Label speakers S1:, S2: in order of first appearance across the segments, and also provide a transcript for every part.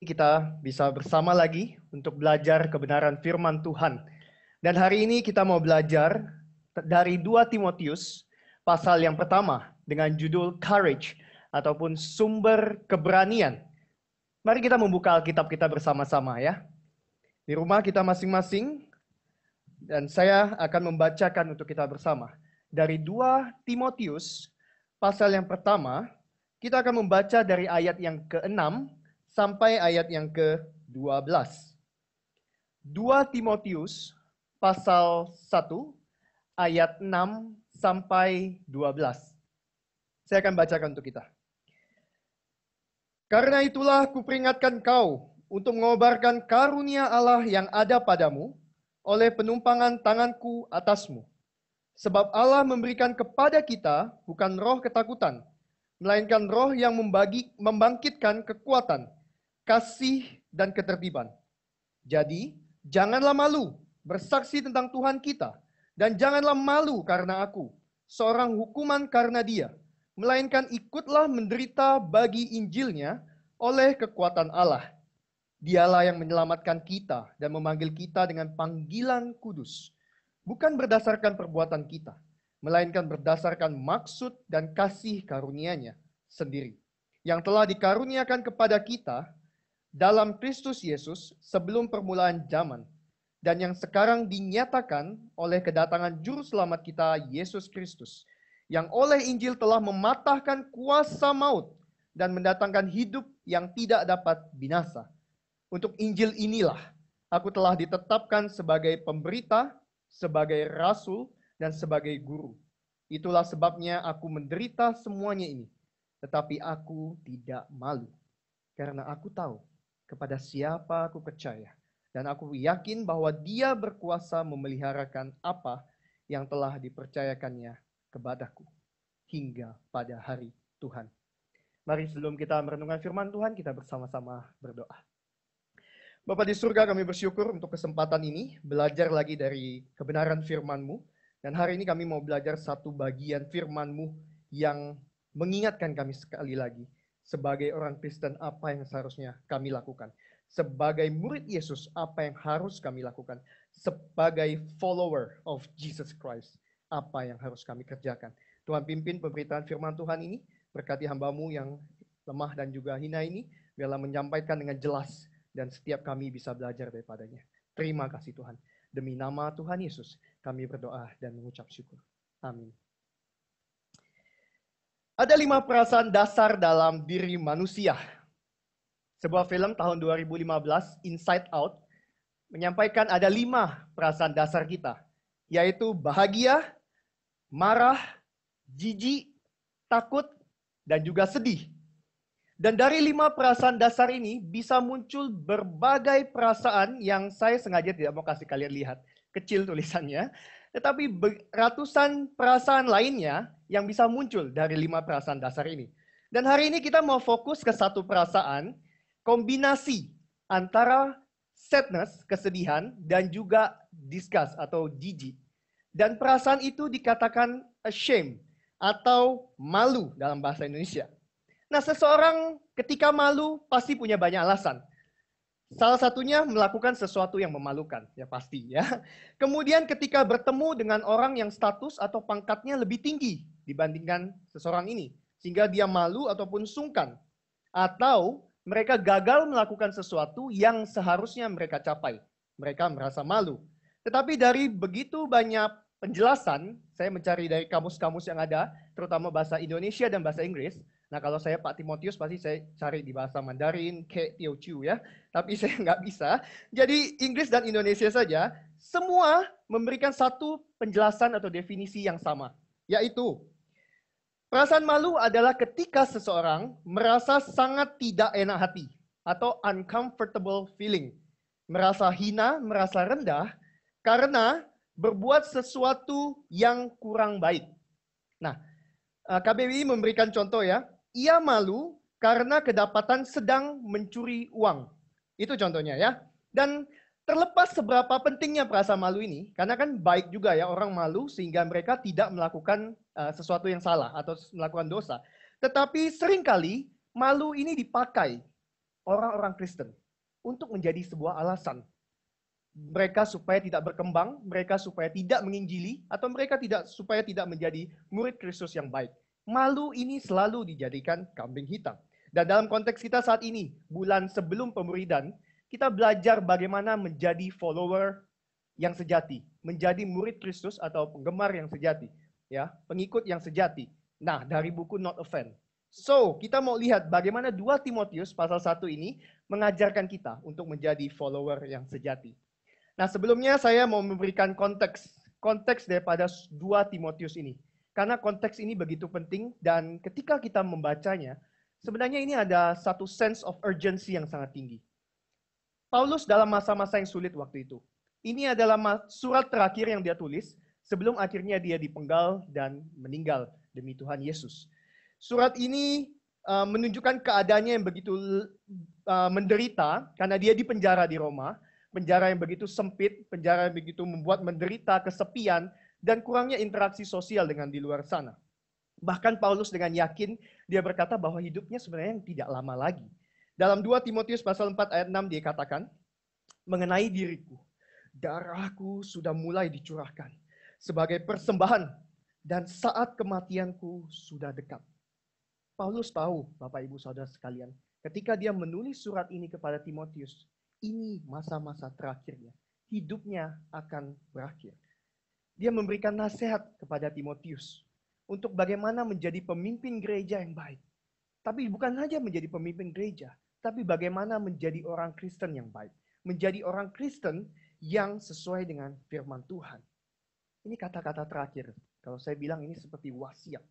S1: kita bisa bersama lagi untuk belajar kebenaran firman Tuhan. Dan hari ini kita mau belajar dari 2 Timotius pasal yang pertama dengan judul Courage ataupun sumber keberanian. Mari kita membuka Alkitab kita bersama-sama ya. Di rumah kita masing-masing dan saya akan membacakan untuk kita bersama. Dari 2 Timotius pasal yang pertama, kita akan membaca dari ayat yang keenam 6 sampai ayat yang ke-12. 2 Timotius pasal 1 ayat 6 sampai 12. Saya akan bacakan untuk kita. Karena itulah kuperingatkan kau untuk mengobarkan karunia Allah yang ada padamu oleh penumpangan tanganku atasmu. Sebab Allah memberikan kepada kita bukan roh ketakutan, melainkan roh yang membagi, membangkitkan kekuatan, kasih, dan ketertiban. Jadi, janganlah malu bersaksi tentang Tuhan kita, dan janganlah malu karena aku, seorang hukuman karena dia, melainkan ikutlah menderita bagi Injilnya oleh kekuatan Allah. Dialah yang menyelamatkan kita dan memanggil kita dengan panggilan kudus. Bukan berdasarkan perbuatan kita, melainkan berdasarkan maksud dan kasih karunia-Nya sendiri, yang telah dikaruniakan kepada kita dalam Kristus Yesus sebelum permulaan zaman dan yang sekarang dinyatakan oleh kedatangan juru selamat kita Yesus Kristus yang oleh Injil telah mematahkan kuasa maut dan mendatangkan hidup yang tidak dapat binasa. Untuk Injil inilah aku telah ditetapkan sebagai pemberita, sebagai rasul, dan sebagai guru. Itulah sebabnya aku menderita semuanya ini, tetapi aku tidak malu karena aku tahu kepada siapa aku percaya. Dan aku yakin bahwa dia berkuasa memeliharakan apa yang telah dipercayakannya kepadaku hingga pada hari Tuhan. Mari sebelum kita merenungkan firman Tuhan, kita bersama-sama berdoa. Bapak di surga kami bersyukur untuk kesempatan ini, belajar lagi dari kebenaran firman-Mu. Dan hari ini kami mau belajar satu bagian firman-Mu yang mengingatkan kami sekali lagi sebagai orang Kristen, apa yang seharusnya kami lakukan? Sebagai murid Yesus, apa yang harus kami lakukan? Sebagai follower of Jesus Christ, apa yang harus kami kerjakan? Tuhan pimpin pemberitaan firman Tuhan ini, berkati hambamu yang lemah dan juga hina ini, biarlah menyampaikan dengan jelas dan setiap kami bisa belajar daripadanya. Terima kasih Tuhan. Demi nama Tuhan Yesus, kami berdoa dan mengucap syukur. Amin. Ada lima perasaan dasar dalam diri manusia. Sebuah film tahun 2015, Inside Out, menyampaikan ada lima perasaan dasar kita, yaitu bahagia, marah, jijik, takut, dan juga sedih. Dan dari lima perasaan dasar ini bisa muncul berbagai perasaan yang saya sengaja tidak mau kasih kalian lihat. Kecil tulisannya tetapi ratusan perasaan lainnya yang bisa muncul dari lima perasaan dasar ini. Dan hari ini kita mau fokus ke satu perasaan, kombinasi antara sadness, kesedihan, dan juga disgust atau jijik. Dan perasaan itu dikatakan ashamed atau malu dalam bahasa Indonesia. Nah, seseorang ketika malu pasti punya banyak alasan. Salah satunya melakukan sesuatu yang memalukan, ya pasti ya. Kemudian ketika bertemu dengan orang yang status atau pangkatnya lebih tinggi dibandingkan seseorang ini, sehingga dia malu ataupun sungkan. Atau mereka gagal melakukan sesuatu yang seharusnya mereka capai. Mereka merasa malu. Tetapi dari begitu banyak penjelasan, saya mencari dari kamus-kamus yang ada, terutama bahasa Indonesia dan bahasa Inggris, Nah kalau saya Pak Timotius pasti saya cari di bahasa Mandarin, ke Teochew ya. Tapi saya nggak bisa. Jadi Inggris dan Indonesia saja semua memberikan satu penjelasan atau definisi yang sama, yaitu perasaan malu adalah ketika seseorang merasa sangat tidak enak hati atau uncomfortable feeling, merasa hina, merasa rendah karena berbuat sesuatu yang kurang baik. Nah, eh, KBWI memberikan contoh ya, ia malu karena kedapatan sedang mencuri uang. Itu contohnya ya. Dan terlepas seberapa pentingnya perasaan malu ini, karena kan baik juga ya orang malu sehingga mereka tidak melakukan eh, sesuatu yang salah atau melakukan dosa. Tetapi seringkali malu ini dipakai orang-orang Kristen untuk menjadi sebuah alasan mereka supaya tidak berkembang, mereka supaya tidak menginjili, atau mereka tidak supaya tidak menjadi murid Kristus yang baik malu ini selalu dijadikan kambing hitam. Dan dalam konteks kita saat ini, bulan sebelum pemuridan, kita belajar bagaimana menjadi follower yang sejati, menjadi murid Kristus atau penggemar yang sejati, ya, pengikut yang sejati. Nah, dari buku Not a Fan. So, kita mau lihat bagaimana dua Timotius pasal satu ini mengajarkan kita untuk menjadi follower yang sejati. Nah, sebelumnya saya mau memberikan konteks konteks daripada dua Timotius ini karena konteks ini begitu penting dan ketika kita membacanya, sebenarnya ini ada satu sense of urgency yang sangat tinggi. Paulus dalam masa-masa yang sulit waktu itu. Ini adalah surat terakhir yang dia tulis sebelum akhirnya dia dipenggal dan meninggal demi Tuhan Yesus. Surat ini uh, menunjukkan keadaannya yang begitu uh, menderita karena dia dipenjara di Roma, penjara yang begitu sempit, penjara yang begitu membuat menderita, kesepian, dan kurangnya interaksi sosial dengan di luar sana. Bahkan Paulus dengan yakin dia berkata bahwa hidupnya sebenarnya tidak lama lagi. Dalam 2 Timotius pasal 4 ayat 6 dia katakan, mengenai diriku, darahku sudah mulai dicurahkan sebagai persembahan dan saat kematianku sudah dekat. Paulus tahu, Bapak Ibu Saudara sekalian, ketika dia menulis surat ini kepada Timotius, ini masa-masa terakhirnya. Hidupnya akan berakhir dia memberikan nasihat kepada Timotius untuk bagaimana menjadi pemimpin gereja yang baik. Tapi bukan hanya menjadi pemimpin gereja, tapi bagaimana menjadi orang Kristen yang baik, menjadi orang Kristen yang sesuai dengan firman Tuhan. Ini kata-kata terakhir. Kalau saya bilang ini seperti wasiat.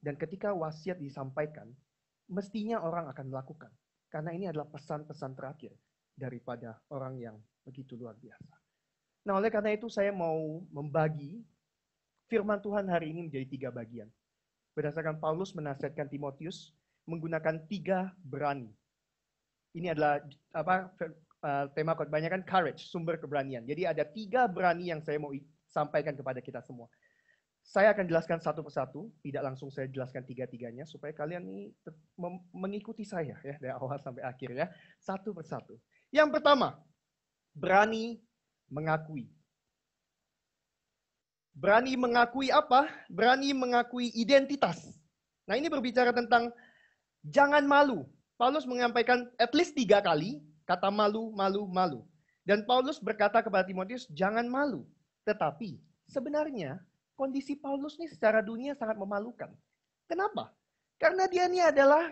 S1: Dan ketika wasiat disampaikan, mestinya orang akan melakukan. Karena ini adalah pesan-pesan terakhir daripada orang yang begitu luar biasa. Nah, oleh karena itu saya mau membagi firman Tuhan hari ini menjadi tiga bagian. Berdasarkan Paulus menasihatkan Timotius menggunakan tiga berani. Ini adalah apa eh, tema khotbahnya kan courage, sumber keberanian. Jadi ada tiga berani yang saya mau sampaikan kepada kita semua. Saya akan jelaskan satu persatu, tidak langsung saya jelaskan tiga-tiganya supaya kalian ini mengikuti saya ya dari awal sampai akhir ya, satu persatu. Yang pertama, berani mengakui. Berani mengakui apa? Berani mengakui identitas. Nah ini berbicara tentang jangan malu. Paulus menyampaikan at least tiga kali kata malu, malu, malu. Dan Paulus berkata kepada Timotius, jangan malu. Tetapi sebenarnya kondisi Paulus ini secara dunia sangat memalukan. Kenapa? Karena dia ini adalah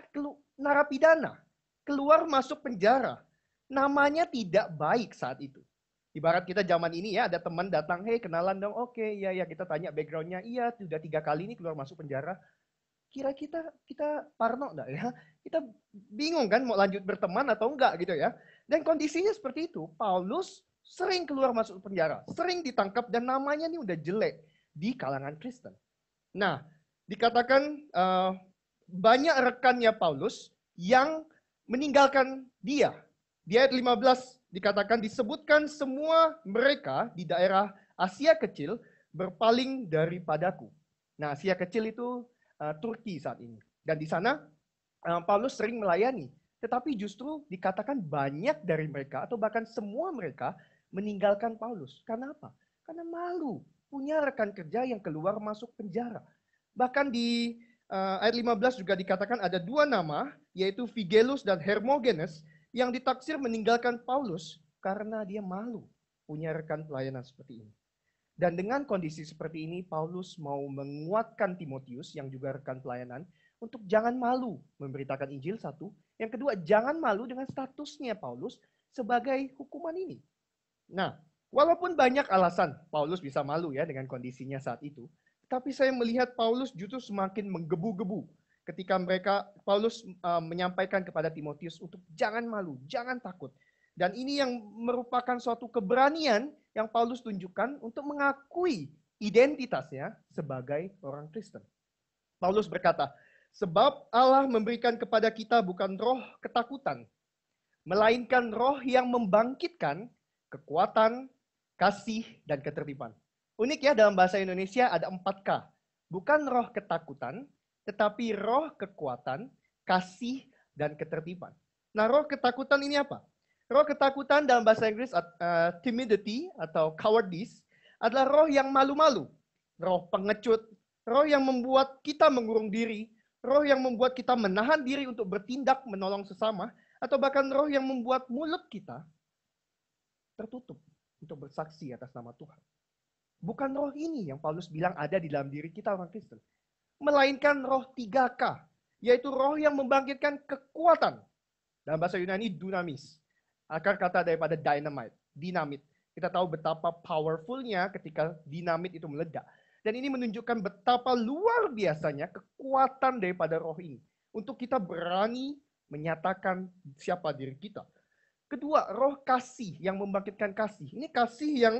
S1: narapidana. Keluar masuk penjara. Namanya tidak baik saat itu. Ibarat kita zaman ini ya ada teman datang, hei kenalan dong, oke okay, ya ya kita tanya backgroundnya, iya sudah tiga kali ini keluar masuk penjara. Kira kita kita parno enggak ya? Kita bingung kan mau lanjut berteman atau enggak gitu ya. Dan kondisinya seperti itu, Paulus sering keluar masuk penjara, sering ditangkap dan namanya ini udah jelek di kalangan Kristen. Nah, dikatakan uh, banyak rekannya Paulus yang meninggalkan dia. Di ayat 15 dikatakan disebutkan semua mereka di daerah Asia Kecil berpaling daripadaku. Nah, Asia Kecil itu uh, Turki saat ini. Dan di sana uh, Paulus sering melayani, tetapi justru dikatakan banyak dari mereka atau bahkan semua mereka meninggalkan Paulus. Karena apa? Karena malu punya rekan kerja yang keluar masuk penjara. Bahkan di uh, ayat 15 juga dikatakan ada dua nama yaitu Figelus dan Hermogenes yang ditaksir meninggalkan Paulus karena dia malu punya rekan pelayanan seperti ini. Dan dengan kondisi seperti ini, Paulus mau menguatkan Timotius yang juga rekan pelayanan untuk jangan malu memberitakan Injil satu. Yang kedua, jangan malu dengan statusnya Paulus sebagai hukuman ini. Nah, walaupun banyak alasan Paulus bisa malu ya dengan kondisinya saat itu, tapi saya melihat Paulus justru semakin menggebu-gebu ketika mereka Paulus uh, menyampaikan kepada Timotius untuk jangan malu, jangan takut. Dan ini yang merupakan suatu keberanian yang Paulus tunjukkan untuk mengakui identitasnya sebagai orang Kristen. Paulus berkata, "Sebab Allah memberikan kepada kita bukan roh ketakutan, melainkan roh yang membangkitkan kekuatan, kasih, dan ketertiban." Unik ya dalam bahasa Indonesia ada 4K. Bukan roh ketakutan, tetapi roh kekuatan, kasih, dan ketertiban. Nah, roh ketakutan ini apa? Roh ketakutan dalam bahasa Inggris, uh, timidity atau cowardice, adalah roh yang malu-malu, roh pengecut, roh yang membuat kita mengurung diri, roh yang membuat kita menahan diri untuk bertindak menolong sesama, atau bahkan roh yang membuat mulut kita tertutup untuk bersaksi atas nama Tuhan. Bukan roh ini yang Paulus bilang ada di dalam diri kita orang Kristen melainkan roh 3K, yaitu roh yang membangkitkan kekuatan. Dalam bahasa Yunani, dunamis. Akar kata daripada dynamite, dinamit. Kita tahu betapa powerfulnya ketika dinamit itu meledak. Dan ini menunjukkan betapa luar biasanya kekuatan daripada roh ini. Untuk kita berani menyatakan siapa diri kita. Kedua, roh kasih yang membangkitkan kasih. Ini kasih yang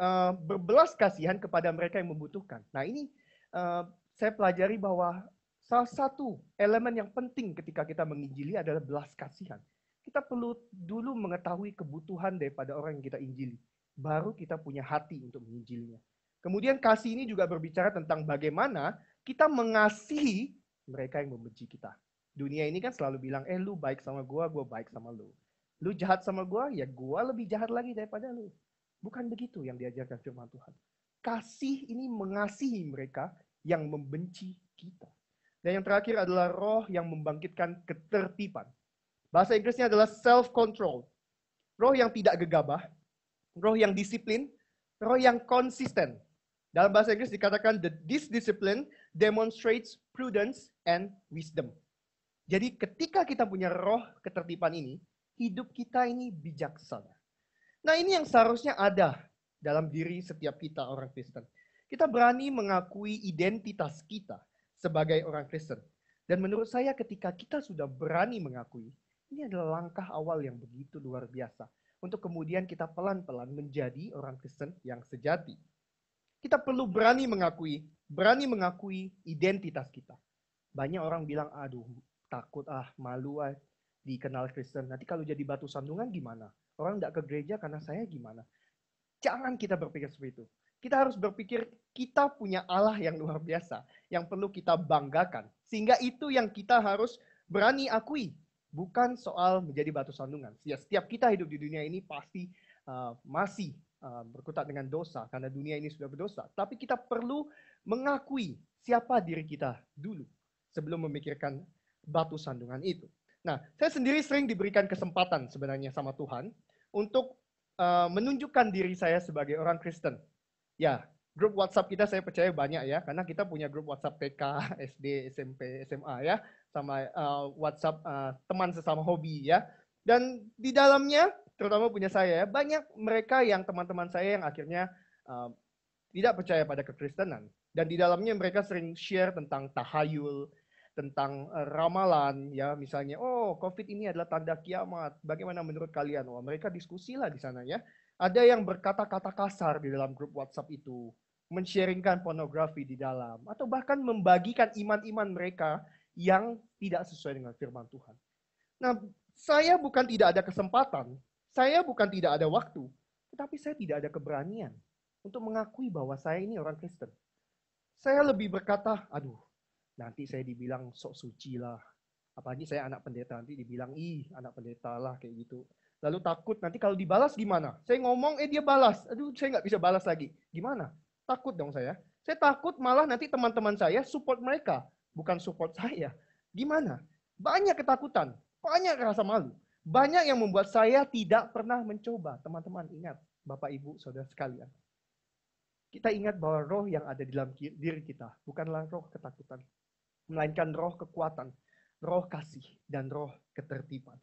S1: uh, berbelas kasihan kepada mereka yang membutuhkan. Nah ini uh, saya pelajari bahwa salah satu elemen yang penting ketika kita menginjili adalah belas kasihan. Kita perlu dulu mengetahui kebutuhan daripada orang yang kita injili. Baru kita punya hati untuk menginjilinya. Kemudian kasih ini juga berbicara tentang bagaimana kita mengasihi mereka yang membenci kita. Dunia ini kan selalu bilang, eh lu baik sama gua, gua baik sama lu. Lu jahat sama gua, ya gua lebih jahat lagi daripada lu. Bukan begitu yang diajarkan firman Tuhan. Kasih ini mengasihi mereka yang membenci kita. Dan yang terakhir adalah roh yang membangkitkan ketertiban. Bahasa Inggrisnya adalah self-control. Roh yang tidak gegabah, roh yang disiplin, roh yang konsisten. Dalam bahasa Inggris dikatakan, the this discipline demonstrates prudence and wisdom. Jadi ketika kita punya roh ketertiban ini, hidup kita ini bijaksana. Nah ini yang seharusnya ada dalam diri setiap kita orang Kristen. Kita berani mengakui identitas kita sebagai orang Kristen. Dan menurut saya ketika kita sudah berani mengakui, ini adalah langkah awal yang begitu luar biasa. Untuk kemudian kita pelan-pelan menjadi orang Kristen yang sejati. Kita perlu berani mengakui, berani mengakui identitas kita. Banyak orang bilang, aduh takut ah, malu ah, dikenal Kristen. Nanti kalau jadi batu sandungan gimana? Orang tidak ke gereja karena saya gimana? Jangan kita berpikir seperti itu. Kita harus berpikir kita punya Allah yang luar biasa, yang perlu kita banggakan. Sehingga itu yang kita harus berani akui. Bukan soal menjadi batu sandungan. Ya, setiap kita hidup di dunia ini pasti uh, masih uh, berkutat dengan dosa, karena dunia ini sudah berdosa. Tapi kita perlu mengakui siapa diri kita dulu sebelum memikirkan batu sandungan itu. Nah, saya sendiri sering diberikan kesempatan sebenarnya sama Tuhan untuk uh, menunjukkan diri saya sebagai orang Kristen Ya, grup WhatsApp kita saya percaya banyak ya, karena kita punya grup WhatsApp TK, SD, SMP, SMA ya, sama uh, WhatsApp uh, teman sesama hobi ya. Dan di dalamnya, terutama punya saya, ya, banyak mereka yang teman-teman saya yang akhirnya uh, tidak percaya pada kekristenan. Dan di dalamnya mereka sering share tentang tahayul, tentang ramalan ya misalnya oh covid ini adalah tanda kiamat bagaimana menurut kalian wah mereka diskusilah di sana ya ada yang berkata-kata kasar di dalam grup WhatsApp itu, mensharingkan pornografi di dalam, atau bahkan membagikan iman-iman mereka yang tidak sesuai dengan firman Tuhan. Nah, saya bukan tidak ada kesempatan, saya bukan tidak ada waktu, tetapi saya tidak ada keberanian untuk mengakui bahwa saya ini orang Kristen. Saya lebih berkata, aduh, nanti saya dibilang sok suci lah, apalagi saya anak pendeta nanti dibilang ih anak pendeta lah kayak gitu lalu takut nanti kalau dibalas gimana? Saya ngomong, eh dia balas. Aduh, saya nggak bisa balas lagi. Gimana? Takut dong saya. Saya takut malah nanti teman-teman saya support mereka, bukan support saya. Gimana? Banyak ketakutan, banyak rasa malu. Banyak yang membuat saya tidak pernah mencoba. Teman-teman ingat, Bapak Ibu, Saudara sekalian. Kita ingat bahwa roh yang ada di dalam diri kita bukanlah roh ketakutan, melainkan roh kekuatan, roh kasih, dan roh ketertiban.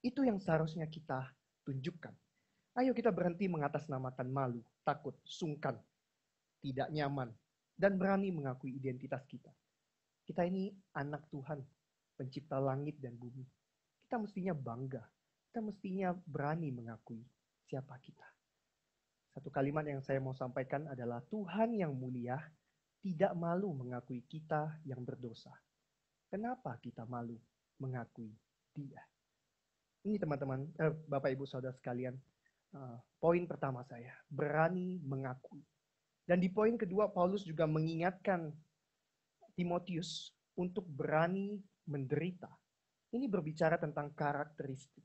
S1: Itu yang seharusnya kita tunjukkan. Ayo kita berhenti mengatasnamakan malu, takut, sungkan, tidak nyaman, dan berani mengakui identitas kita. Kita ini anak Tuhan, pencipta langit dan bumi. Kita mestinya bangga, kita mestinya berani mengakui siapa kita. Satu kalimat yang saya mau sampaikan adalah Tuhan yang mulia tidak malu mengakui kita yang berdosa. Kenapa kita malu mengakui dia? Ini teman-teman, eh, Bapak Ibu Saudara sekalian, uh, poin pertama saya, berani mengakui. Dan di poin kedua, Paulus juga mengingatkan Timotius untuk berani menderita. Ini berbicara tentang karakteristik.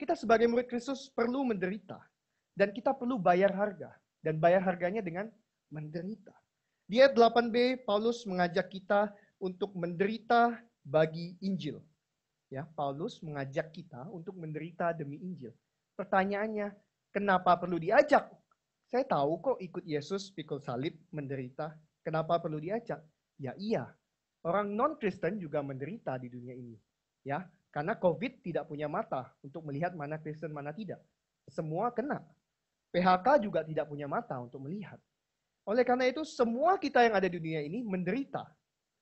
S1: Kita sebagai murid Kristus perlu menderita. Dan kita perlu bayar harga. Dan bayar harganya dengan menderita. Di ayat 8b, Paulus mengajak kita untuk menderita bagi Injil ya Paulus mengajak kita untuk menderita demi Injil. Pertanyaannya, kenapa perlu diajak? Saya tahu kok ikut Yesus pikul salib menderita. Kenapa perlu diajak? Ya iya, orang non-Kristen juga menderita di dunia ini. Ya, karena COVID tidak punya mata untuk melihat mana Kristen mana tidak. Semua kena. PHK juga tidak punya mata untuk melihat. Oleh karena itu, semua kita yang ada di dunia ini menderita.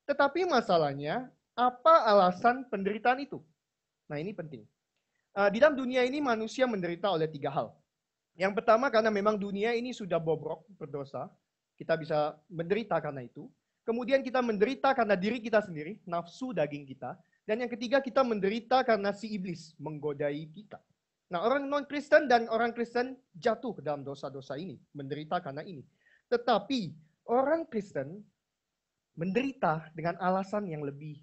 S1: Tetapi masalahnya, apa alasan penderitaan itu? Nah, ini penting. Eh, di dalam dunia ini manusia menderita oleh tiga hal. Yang pertama karena memang dunia ini sudah bobrok, berdosa. Kita bisa menderita karena itu. Kemudian kita menderita karena diri kita sendiri, nafsu daging kita. Dan yang ketiga kita menderita karena si iblis menggodai kita. Nah, orang non-Kristen dan orang Kristen jatuh ke dalam dosa-dosa ini, menderita karena ini. Tetapi orang Kristen menderita dengan alasan yang lebih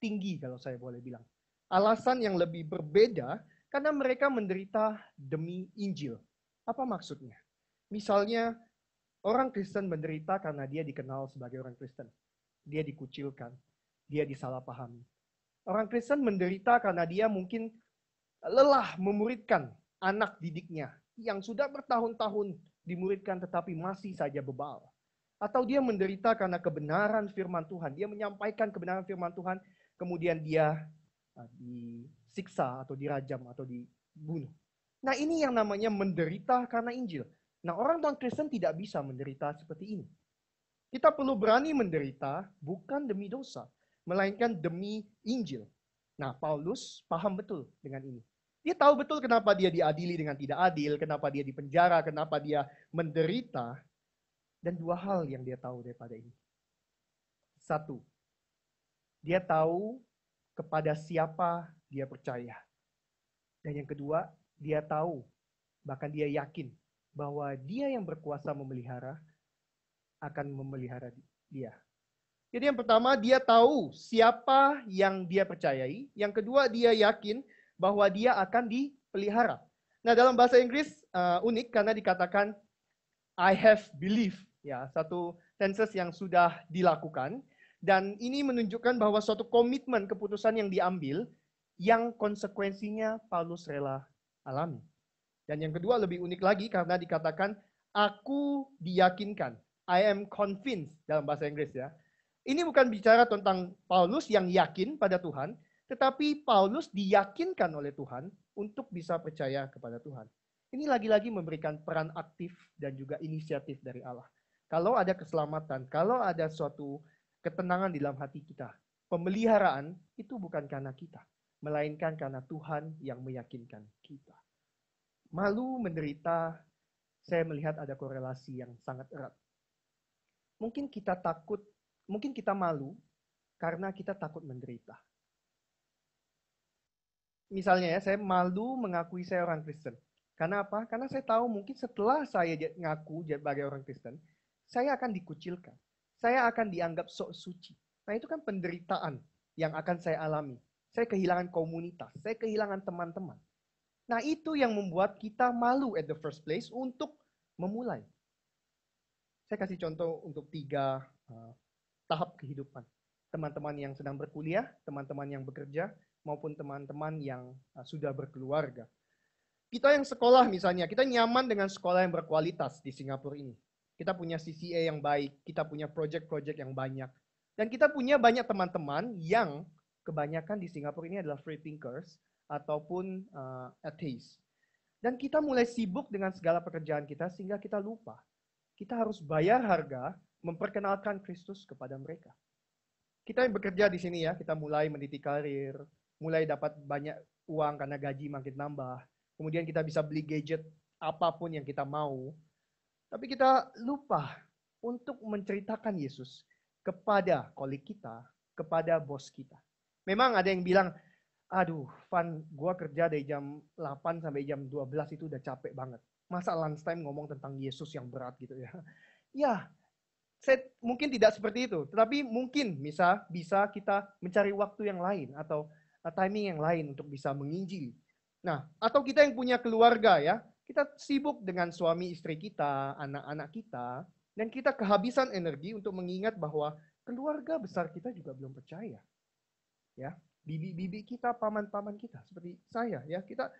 S1: tinggi kalau saya boleh bilang. Alasan yang lebih berbeda karena mereka menderita demi Injil. Apa maksudnya? Misalnya orang Kristen menderita karena dia dikenal sebagai orang Kristen. Dia dikucilkan, dia disalahpahami. Orang Kristen menderita karena dia mungkin lelah memuridkan anak didiknya yang sudah bertahun-tahun dimuridkan tetapi masih saja bebal. Atau dia menderita karena kebenaran firman Tuhan. Dia menyampaikan kebenaran firman Tuhan kemudian dia uh, disiksa atau dirajam atau dibunuh. Nah ini yang namanya menderita karena Injil. Nah orang non Kristen tidak bisa menderita seperti ini. Kita perlu berani menderita bukan demi dosa, melainkan demi Injil. Nah Paulus paham betul dengan ini. Dia tahu betul kenapa dia diadili dengan tidak adil, kenapa dia dipenjara, kenapa dia menderita. Dan dua hal yang dia tahu daripada ini. Satu, dia tahu kepada siapa dia percaya. Dan yang kedua, dia tahu, bahkan dia yakin bahwa dia yang berkuasa memelihara akan memelihara dia. Jadi yang pertama, dia tahu siapa yang dia percayai. Yang kedua, dia yakin bahwa dia akan dipelihara. Nah, dalam bahasa Inggris uh, unik karena dikatakan I have belief, ya, satu tenses yang sudah dilakukan. Dan ini menunjukkan bahwa suatu komitmen keputusan yang diambil yang konsekuensinya Paulus rela alami. Dan yang kedua lebih unik lagi karena dikatakan aku diyakinkan. I am convinced dalam bahasa Inggris ya. Ini bukan bicara tentang Paulus yang yakin pada Tuhan, tetapi Paulus diyakinkan oleh Tuhan untuk bisa percaya kepada Tuhan. Ini lagi-lagi memberikan peran aktif dan juga inisiatif dari Allah. Kalau ada keselamatan, kalau ada suatu ketenangan di dalam hati kita. Pemeliharaan itu bukan karena kita, melainkan karena Tuhan yang meyakinkan kita. Malu menderita, saya melihat ada korelasi yang sangat erat. Mungkin kita takut, mungkin kita malu karena kita takut menderita. Misalnya ya, saya malu mengakui saya orang Kristen. Karena apa? Karena saya tahu mungkin setelah saya ngaku sebagai orang Kristen, saya akan dikucilkan saya akan dianggap sok suci. Nah itu kan penderitaan yang akan saya alami. Saya kehilangan komunitas, saya kehilangan teman-teman. Nah itu yang membuat kita malu at the first place untuk memulai. Saya kasih contoh untuk tiga uh, tahap kehidupan. Teman-teman yang sedang berkuliah, teman-teman yang bekerja, maupun teman-teman yang uh, sudah berkeluarga. Kita yang sekolah misalnya, kita nyaman dengan sekolah yang berkualitas di Singapura ini kita punya CCA yang baik, kita punya project-project yang banyak. Dan kita punya banyak teman-teman yang kebanyakan di Singapura ini adalah free thinkers ataupun uh, eh, atheist. Dan kita mulai sibuk dengan segala pekerjaan kita sehingga kita lupa. Kita harus bayar harga memperkenalkan Kristus kepada mereka. Kita yang bekerja di sini ya, kita mulai meniti karir, mulai dapat banyak uang karena gaji makin nambah. Kemudian kita bisa beli gadget apapun yang kita mau tapi kita lupa untuk menceritakan Yesus kepada kolik kita, kepada bos kita. Memang ada yang bilang, aduh Van, gue kerja dari jam 8 sampai jam 12 itu udah capek banget. Masa lunchtime ngomong tentang Yesus yang berat gitu ya. Ya, saya mungkin tidak seperti itu, tetapi mungkin bisa bisa kita mencari waktu yang lain atau uh, timing yang lain untuk bisa menginjili. Nah, atau kita yang punya keluarga ya, kita sibuk dengan suami istri kita, anak-anak kita, dan kita kehabisan energi untuk mengingat bahwa keluarga besar kita juga belum percaya. Ya, bibi-bibi kita, paman-paman kita seperti saya ya, kita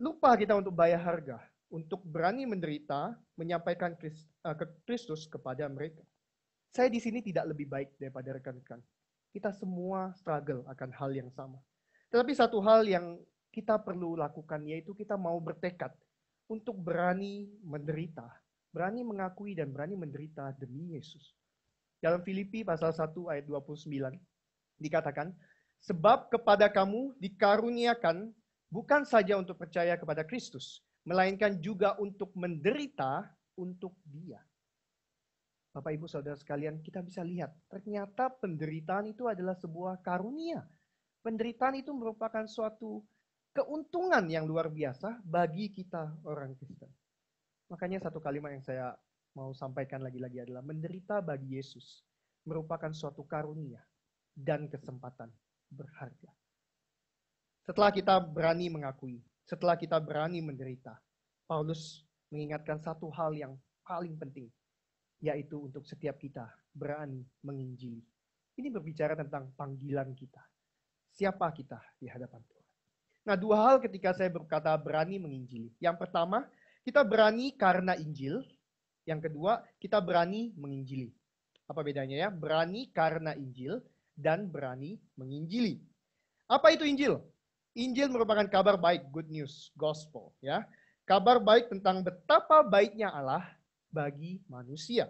S1: lupa kita untuk bayar harga, untuk berani menderita, menyampaikan eh, Kristus kepada mereka. Saya di sini tidak lebih baik daripada rekan-rekan. Kita semua struggle akan hal yang sama. Tetapi satu hal yang kita perlu lakukan yaitu kita mau bertekad untuk berani menderita, berani mengakui dan berani menderita demi Yesus. Dalam Filipi pasal 1 ayat 29 dikatakan, sebab kepada kamu dikaruniakan bukan saja untuk percaya kepada Kristus, melainkan juga untuk menderita untuk Dia. Bapak Ibu Saudara sekalian, kita bisa lihat ternyata penderitaan itu adalah sebuah karunia. Penderitaan itu merupakan suatu keuntungan yang luar biasa bagi kita orang Kristen. Makanya satu kalimat yang saya mau sampaikan lagi-lagi adalah menderita bagi Yesus merupakan suatu karunia dan kesempatan berharga. Setelah kita berani mengakui, setelah kita berani menderita, Paulus mengingatkan satu hal yang paling penting, yaitu untuk setiap kita berani menginjili. Ini berbicara tentang panggilan kita. Siapa kita di hadapan Tuhan? Nah, dua hal ketika saya berkata berani menginjili. Yang pertama, kita berani karena Injil. Yang kedua, kita berani menginjili. Apa bedanya ya? Berani karena Injil dan berani menginjili. Apa itu Injil? Injil merupakan kabar baik, good news, gospel, ya. Kabar baik tentang betapa baiknya Allah bagi manusia.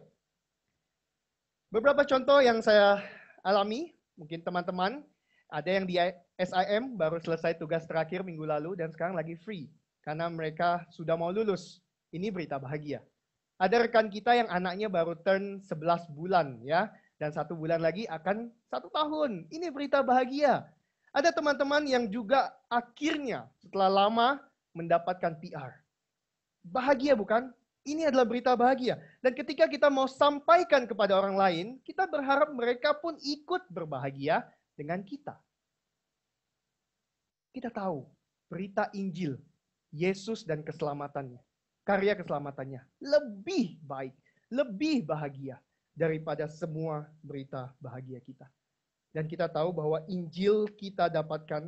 S1: Beberapa contoh yang saya alami, mungkin teman-teman ada yang di SIM baru selesai tugas terakhir minggu lalu dan sekarang lagi free karena mereka sudah mau lulus. Ini berita bahagia. Ada rekan kita yang anaknya baru turn 11 bulan ya dan satu bulan lagi akan satu tahun. Ini berita bahagia. Ada teman-teman yang juga akhirnya setelah lama mendapatkan PR. Bahagia bukan? Ini adalah berita bahagia. Dan ketika kita mau sampaikan kepada orang lain, kita berharap mereka pun ikut berbahagia dengan kita. Kita tahu berita Injil, Yesus dan keselamatannya, karya keselamatannya lebih baik, lebih bahagia daripada semua berita bahagia kita. Dan kita tahu bahwa Injil kita dapatkan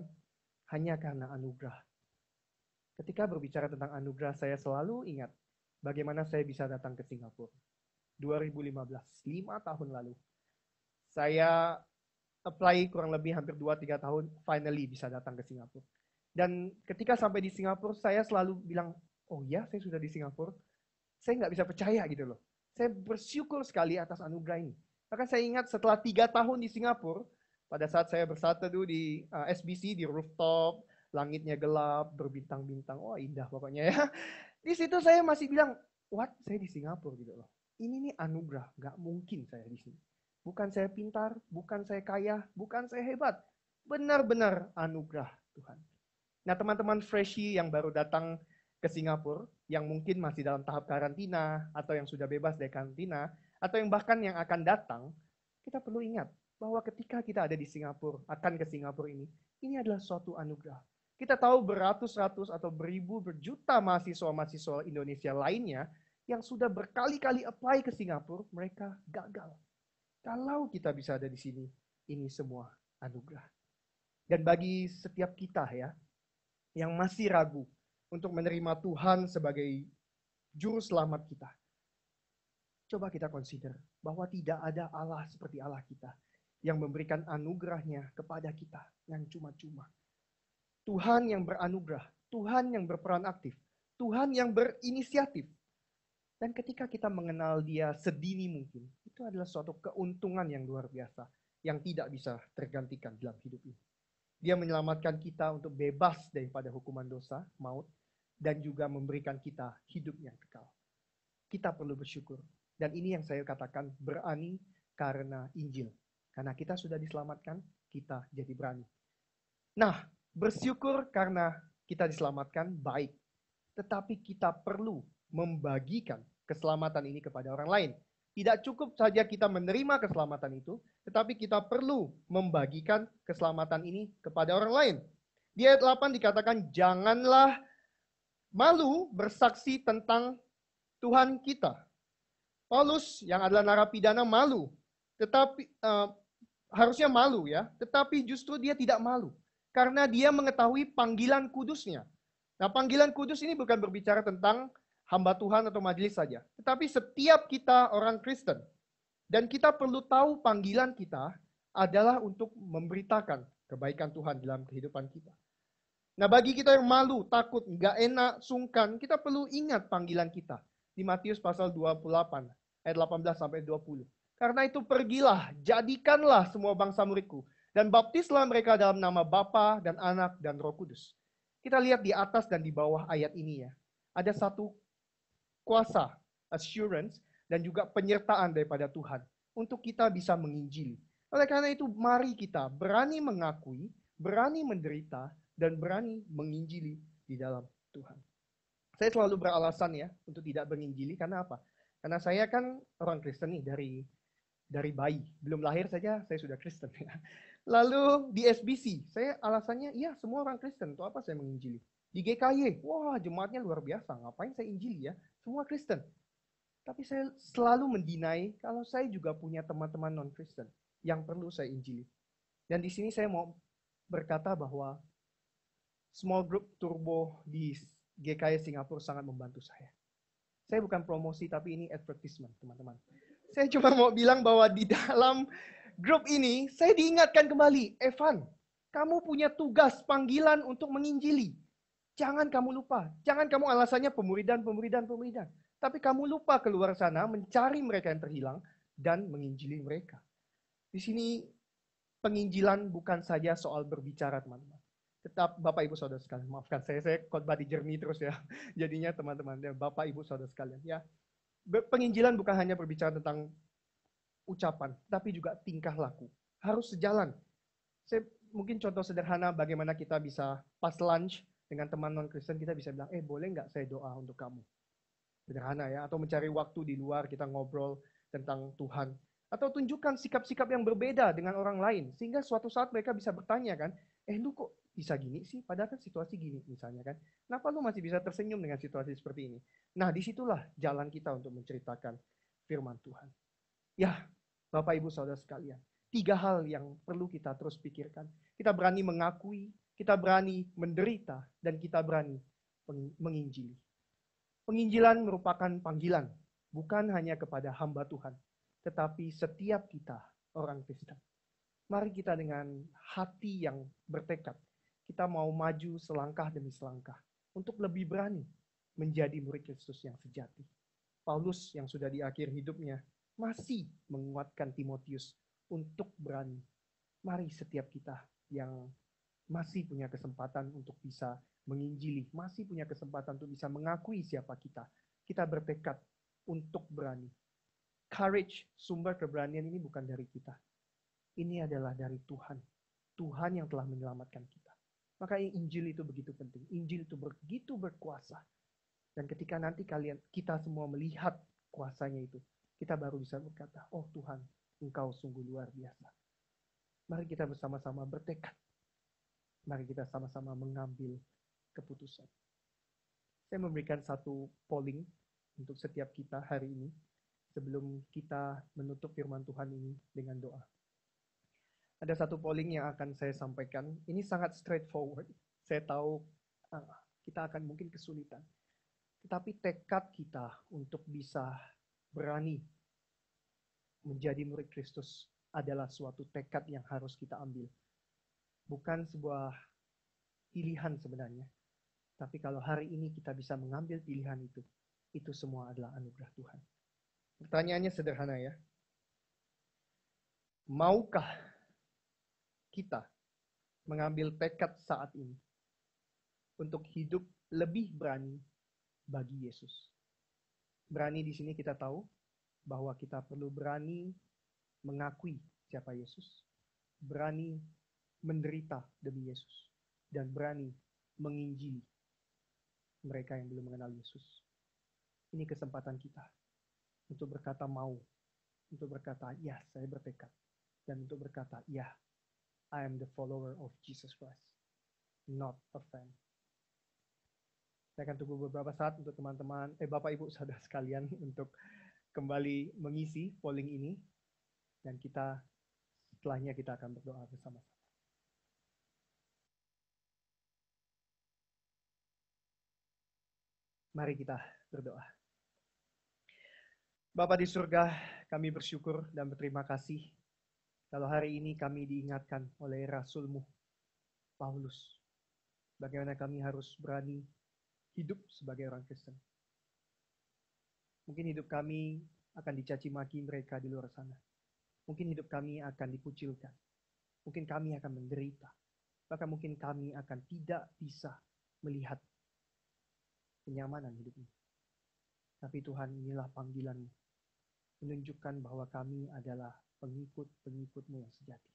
S1: hanya karena anugerah. Ketika berbicara tentang anugerah, saya selalu ingat bagaimana saya bisa datang ke Singapura. 2015, 5 tahun lalu. Saya apply kurang lebih hampir 2-3 tahun, finally bisa datang ke Singapura. Dan ketika sampai di Singapura, saya selalu bilang, oh ya, saya sudah di Singapura. Saya nggak bisa percaya gitu loh. Saya bersyukur sekali atas anugerah ini. Maka saya ingat setelah tiga tahun di Singapura, pada saat saya bersatu di uh, eh, SBC, di rooftop, langitnya gelap, berbintang-bintang, wah oh, indah pokoknya ya. Di situ saya masih bilang, what, saya di Singapura gitu loh. Ini nih anugerah, nggak mungkin saya di sini. Bukan saya pintar, bukan saya kaya, bukan saya hebat. Benar-benar anugerah Tuhan. Nah teman-teman freshie yang baru datang ke Singapura, yang mungkin masih dalam tahap karantina, atau yang sudah bebas dari karantina, atau yang bahkan yang akan datang, kita perlu ingat bahwa ketika kita ada di Singapura, akan ke Singapura ini, ini adalah suatu anugerah. Kita tahu beratus-ratus atau beribu, berjuta mahasiswa-mahasiswa Indonesia lainnya yang sudah berkali-kali apply ke Singapura, mereka gagal. Kalau kita bisa ada di sini, ini semua anugerah. Dan bagi setiap kita ya, yang masih ragu untuk menerima Tuhan sebagai juru selamat kita, coba kita consider bahwa tidak ada Allah seperti Allah kita yang memberikan anugerahnya kepada kita yang cuma-cuma. Tuhan yang beranugerah, Tuhan yang berperan aktif, Tuhan yang berinisiatif, dan ketika kita mengenal dia sedini mungkin, itu adalah suatu keuntungan yang luar biasa, yang tidak bisa tergantikan dalam hidup ini. Dia menyelamatkan kita untuk bebas daripada hukuman dosa, maut, dan juga memberikan kita hidup yang kekal. Kita perlu bersyukur. Dan ini yang saya katakan berani karena Injil. Karena kita sudah diselamatkan, kita jadi berani. Nah, bersyukur karena kita diselamatkan, baik. Tetapi kita perlu membagikan keselamatan ini kepada orang lain. Tidak cukup saja kita menerima keselamatan itu, tetapi kita perlu membagikan keselamatan ini kepada orang lain. Di ayat 8 dikatakan, janganlah malu bersaksi tentang Tuhan kita. Paulus yang adalah narapidana malu, tetapi uh, harusnya malu ya, tetapi justru dia tidak malu karena dia mengetahui panggilan kudusnya. Nah, panggilan kudus ini bukan berbicara tentang hamba Tuhan atau majelis saja. Tetapi setiap kita orang Kristen dan kita perlu tahu panggilan kita adalah untuk memberitakan kebaikan Tuhan dalam kehidupan kita. Nah, bagi kita yang malu, takut, nggak enak, sungkan, kita perlu ingat panggilan kita di Matius pasal 28 ayat 18 sampai 20. Karena itu pergilah, jadikanlah semua bangsa muridku dan baptislah mereka dalam nama Bapa dan Anak dan Roh Kudus. Kita lihat di atas dan di bawah ayat ini ya. Ada satu kuasa, assurance, dan juga penyertaan daripada Tuhan untuk kita bisa menginjili. Oleh karena itu, mari kita berani mengakui, berani menderita, dan berani menginjili di dalam Tuhan. Saya selalu beralasan ya untuk tidak menginjili karena apa? Karena saya kan orang Kristen nih dari dari bayi, belum lahir saja saya sudah Kristen. Ya. Lalu di SBC, saya alasannya iya semua orang Kristen, tuh apa saya menginjili. Di GKY, wah jemaatnya luar biasa, ngapain saya injili ya? semua Kristen. Tapi saya selalu mendinai kalau saya juga punya teman-teman non-Kristen yang perlu saya injili. Dan di sini saya mau berkata bahwa small group turbo di GKI e Singapura sangat membantu saya. Saya bukan promosi, tapi ini advertisement, teman-teman. Saya cuma mau bilang bahwa di dalam grup ini, saya diingatkan kembali, Evan, kamu punya tugas panggilan untuk menginjili. Jangan kamu lupa. Jangan kamu alasannya pemuridan, pemuridan, pemuridan. Tapi kamu lupa keluar sana mencari mereka yang terhilang dan menginjili mereka. Di sini penginjilan bukan saja soal berbicara teman-teman. Tetap Bapak Ibu Saudara sekalian, maafkan saya, saya khotbah di Jermi terus ya. Jadinya teman-teman, ya, Bapak Ibu Saudara sekalian ya. Penginjilan bukan hanya berbicara tentang ucapan, tapi juga tingkah laku. Harus sejalan. Saya mungkin contoh sederhana bagaimana kita bisa pas lunch, dengan teman non Kristen kita bisa bilang, eh boleh nggak saya doa untuk kamu? Sederhana ya. Atau mencari waktu di luar kita ngobrol tentang Tuhan. Atau tunjukkan sikap-sikap yang berbeda dengan orang lain. Sehingga suatu saat mereka bisa bertanya kan, eh lu kok bisa gini sih? Padahal kan situasi gini misalnya kan. Kenapa lu masih bisa tersenyum dengan situasi seperti ini? Nah disitulah jalan kita untuk menceritakan firman Tuhan. Ya, Bapak Ibu Saudara sekalian. Tiga hal yang perlu kita terus pikirkan. Kita berani mengakui, kita berani menderita, dan kita berani menginjili. Penginjilan merupakan panggilan, bukan hanya kepada hamba Tuhan, tetapi setiap kita orang Kristen. Mari kita dengan hati yang bertekad, kita mau maju selangkah demi selangkah untuk lebih berani menjadi murid Kristus yang sejati. Paulus yang sudah di akhir hidupnya masih menguatkan Timotius untuk berani. Mari setiap kita yang masih punya kesempatan untuk bisa menginjili, masih punya kesempatan untuk bisa mengakui siapa kita. Kita bertekad untuk berani. Courage, sumber keberanian ini bukan dari kita. Ini adalah dari Tuhan. Tuhan yang telah menyelamatkan kita. Maka Injil itu begitu penting. Injil itu begitu berkuasa. Dan ketika nanti kalian kita semua melihat kuasanya itu, kita baru bisa berkata, "Oh Tuhan, Engkau sungguh luar biasa." Mari kita bersama-sama bertekad Mari kita sama-sama mengambil keputusan. Saya memberikan satu polling untuk setiap kita hari ini sebelum kita menutup firman Tuhan ini dengan doa. Ada satu polling yang akan saya sampaikan. Ini sangat straightforward. Saya tahu ah, kita akan mungkin kesulitan. Tetapi tekad kita untuk bisa berani menjadi murid Kristus adalah suatu tekad yang harus kita ambil bukan sebuah pilihan sebenarnya. Tapi kalau hari ini kita bisa mengambil pilihan itu, itu semua adalah anugerah Tuhan. Pertanyaannya sederhana ya. Maukah kita mengambil tekad saat ini untuk hidup lebih berani bagi Yesus? Berani di sini kita tahu bahwa kita perlu berani mengakui siapa Yesus, berani menderita demi Yesus dan berani menginjili mereka yang belum mengenal Yesus. Ini kesempatan kita untuk berkata mau, untuk berkata ya saya bertekad, dan untuk berkata ya I am the follower of Jesus Christ, not a fan. Saya akan tunggu beberapa saat untuk teman-teman, eh Bapak Ibu saudara sekalian untuk kembali mengisi polling ini dan kita setelahnya kita akan berdoa bersama-sama. Mari kita berdoa. Bapak di surga, kami bersyukur dan berterima kasih kalau hari ini kami diingatkan oleh Rasulmu, Paulus, bagaimana kami harus berani hidup sebagai orang Kristen. Mungkin hidup kami akan dicaci maki mereka di luar sana. Mungkin hidup kami akan dikucilkan. Mungkin kami akan menderita. Bahkan mungkin kami akan tidak bisa melihat kenyamanan hidupmu. Tapi Tuhan inilah panggilanmu. Menunjukkan bahwa kami adalah pengikut-pengikutmu yang sejati.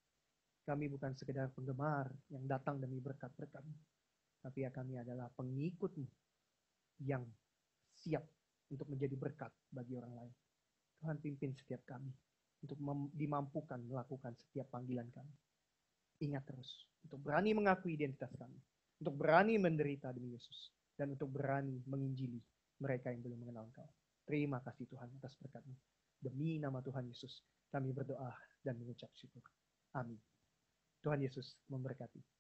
S1: Kami bukan sekedar penggemar yang datang demi berkat-berkatmu. Tapi ya kami adalah pengikutmu yang siap untuk menjadi berkat bagi orang lain. Tuhan pimpin setiap kami untuk dimampukan melakukan setiap panggilan kami. Ingat terus, untuk berani mengakui identitas kami. Untuk berani menderita demi Yesus dan untuk berani menginjili mereka yang belum mengenal Engkau. Terima kasih Tuhan atas berkat-Mu. Demi nama Tuhan Yesus, kami berdoa dan mengucap syukur. Amin. Tuhan Yesus memberkati.